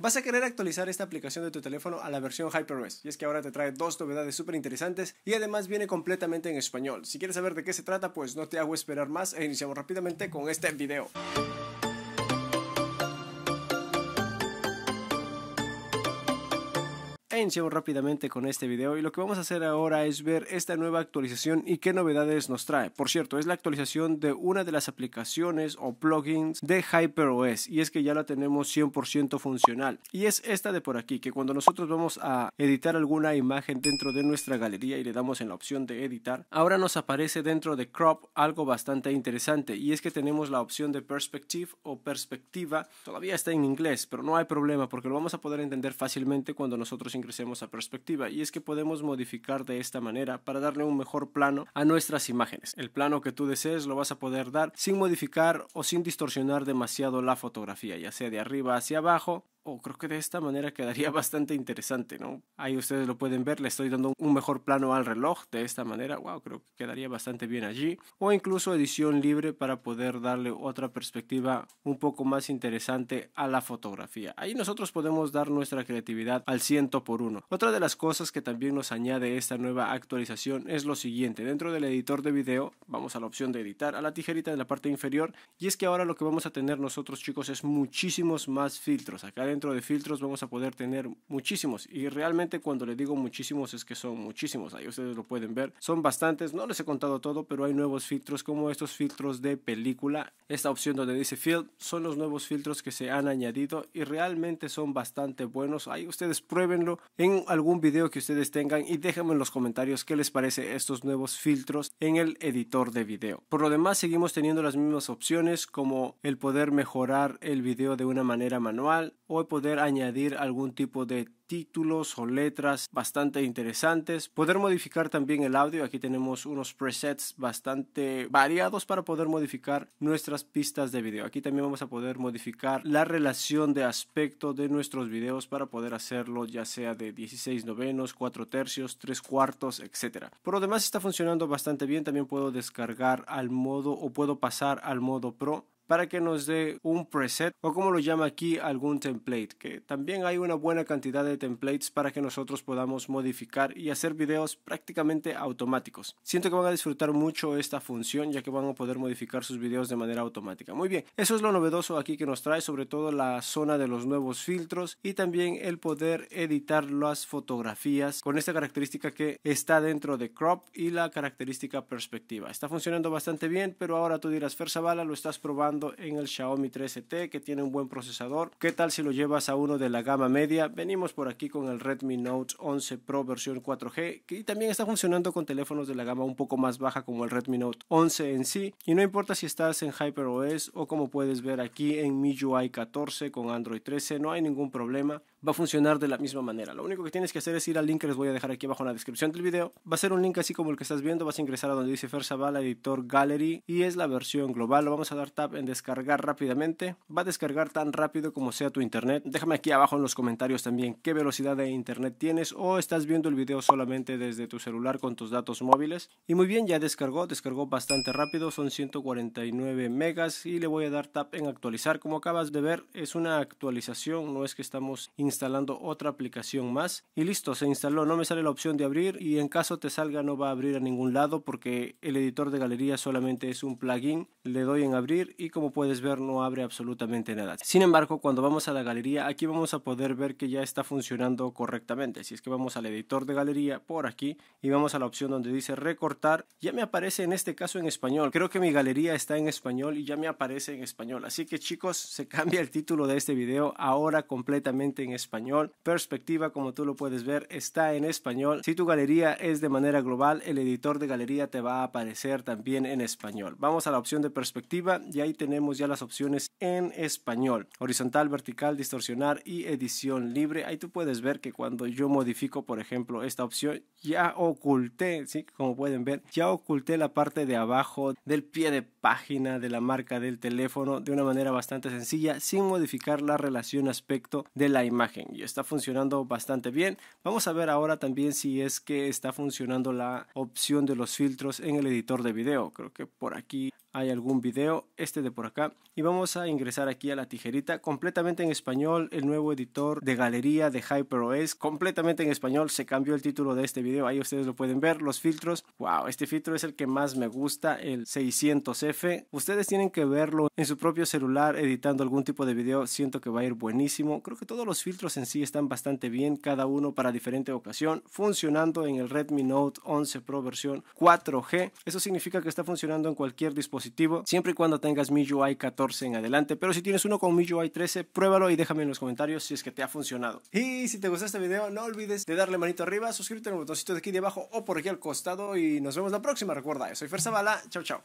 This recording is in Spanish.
Vas a querer actualizar esta aplicación de tu teléfono a la versión HyperOS, y es que ahora te trae dos novedades súper interesantes y además viene completamente en español. Si quieres saber de qué se trata, pues no te hago esperar más e iniciamos rápidamente con este video. rápidamente con este video y lo que vamos a hacer ahora es ver esta nueva actualización y qué novedades nos trae. Por cierto, es la actualización de una de las aplicaciones o plugins de HyperOS y es que ya la tenemos 100% funcional y es esta de por aquí que cuando nosotros vamos a editar alguna imagen dentro de nuestra galería y le damos en la opción de editar, ahora nos aparece dentro de crop algo bastante interesante y es que tenemos la opción de perspective o perspectiva, todavía está en inglés pero no hay problema porque lo vamos a poder entender fácilmente cuando nosotros ingresamos a perspectiva y es que podemos modificar de esta manera para darle un mejor plano a nuestras imágenes. El plano que tú desees lo vas a poder dar sin modificar o sin distorsionar demasiado la fotografía, ya sea de arriba hacia abajo, o creo que de esta manera quedaría bastante interesante, ¿no? Ahí ustedes lo pueden ver, le estoy dando un mejor plano al reloj de esta manera, wow, creo que quedaría bastante bien allí. O incluso edición libre para poder darle otra perspectiva un poco más interesante a la fotografía. Ahí nosotros podemos dar nuestra creatividad al ciento por uno. Otra de las cosas que también nos añade esta nueva actualización es lo siguiente. Dentro del editor de video, vamos a la opción de editar, a la tijerita de la parte inferior, y es que ahora lo que vamos a tener nosotros chicos es muchísimos más filtros. Acá dentro de filtros vamos a poder tener muchísimos. Y realmente cuando le digo muchísimos es que son muchísimos. Ahí ustedes lo pueden ver. Son bastantes. No les he contado todo, pero hay nuevos filtros como estos filtros de película. Esta opción donde dice Field son los nuevos filtros que se han añadido y realmente son bastante buenos. Ahí ustedes pruébenlo en algún video que ustedes tengan y déjenme en los comentarios qué les parece estos nuevos filtros en el editor de video. Por lo demás seguimos teniendo las mismas opciones como el poder mejorar el video de una manera manual, o poder añadir algún tipo de títulos o letras bastante interesantes. Poder modificar también el audio. Aquí tenemos unos presets bastante variados para poder modificar nuestras pistas de video. Aquí también vamos a poder modificar la relación de aspecto de nuestros videos para poder hacerlo ya sea de 16 novenos, 4 tercios, 3 cuartos, etcétera. Por lo demás está funcionando bastante bien. También puedo descargar al modo o puedo pasar al modo pro para que nos dé un preset o como lo llama aquí algún template, que también hay una buena cantidad de templates para que nosotros podamos modificar y hacer videos prácticamente automáticos. Siento que van a disfrutar mucho esta función ya que van a poder modificar sus videos de manera automática. Muy bien, eso es lo novedoso aquí que nos trae, sobre todo la zona de los nuevos filtros y también el poder editar las fotografías con esta característica que está dentro de crop y la característica perspectiva. Está funcionando bastante bien, pero ahora tú dirás, Fer lo estás probando en el Xiaomi 13 t que tiene un buen procesador. ¿Qué tal si lo llevas a uno de la gama media? Venimos por aquí con el Redmi Note 11 Pro versión 4G que también está funcionando con teléfonos de la gama un poco más baja como el Redmi Note 11 en sí. Y no importa si estás en HyperOS o como puedes ver aquí en MIUI 14 con Android 13, no hay ningún problema va a funcionar de la misma manera. Lo único que tienes que hacer es ir al link que les voy a dejar aquí abajo en la descripción del video. Va a ser un link así como el que estás viendo, vas a ingresar a donde dice Fersavala Editor Gallery y es la versión global. Lo vamos a dar tap en descargar rápidamente. Va a descargar tan rápido como sea tu internet. Déjame aquí abajo en los comentarios también qué velocidad de internet tienes o estás viendo el video solamente desde tu celular con tus datos móviles. Y muy bien, ya descargó, descargó bastante rápido, son 149 megas y le voy a dar tap en actualizar. Como acabas de ver, es una actualización, no es que estamos instalando otra aplicación más y listo, se instaló, no me sale la opción de abrir y en caso te salga no va a abrir a ningún lado porque el editor de galería solamente es un plugin, le doy en abrir y como puedes ver no abre absolutamente nada. Sin embargo, cuando vamos a la galería, aquí vamos a poder ver que ya está funcionando correctamente. Si es que vamos al editor de galería por aquí y vamos a la opción donde dice recortar, ya me aparece en este caso en español. Creo que mi galería está en español y ya me aparece en español. Así que chicos, se cambia el título de este video ahora completamente en español español. Perspectiva, como tú lo puedes ver, está en español. Si tu galería es de manera global, el editor de galería te va a aparecer también en español. Vamos a la opción de perspectiva y ahí tenemos ya las opciones en español. Horizontal, vertical, distorsionar y edición libre. Ahí tú puedes ver que cuando yo modifico, por ejemplo, esta opción, ya oculté, ¿sí? como pueden ver, ya oculté la parte de abajo del pie de página de la marca del teléfono de una manera bastante sencilla sin modificar la relación aspecto de la imagen y está funcionando bastante bien. Vamos a ver ahora también si es que está funcionando la opción de los filtros en el editor de video. Creo que por aquí hay algún video, este de por acá. Y vamos a ingresar aquí a la tijerita, completamente en español, el nuevo editor de galería de HyperOS, completamente en español, se cambió el título de este video, ahí ustedes lo pueden ver, los filtros, wow, este filtro es el que más me gusta, el 600F, ustedes tienen que verlo en su propio celular editando algún tipo de video, siento que va a ir buenísimo, creo que todos los filtros en sí están bastante bien, cada uno para diferente ocasión, funcionando en el Redmi Note 11 Pro versión 4G, eso significa que está funcionando en cualquier dispositivo siempre y cuando tengas MIUI 14 en adelante. Pero si tienes uno con MIUI 13, pruébalo y déjame en los comentarios si es que te ha funcionado. Y si te gustó este video, no olvides de darle manito arriba, suscríbete al botoncito de aquí debajo o por aquí al costado y nos vemos la próxima. Recuerda, soy Fer bala chao chao.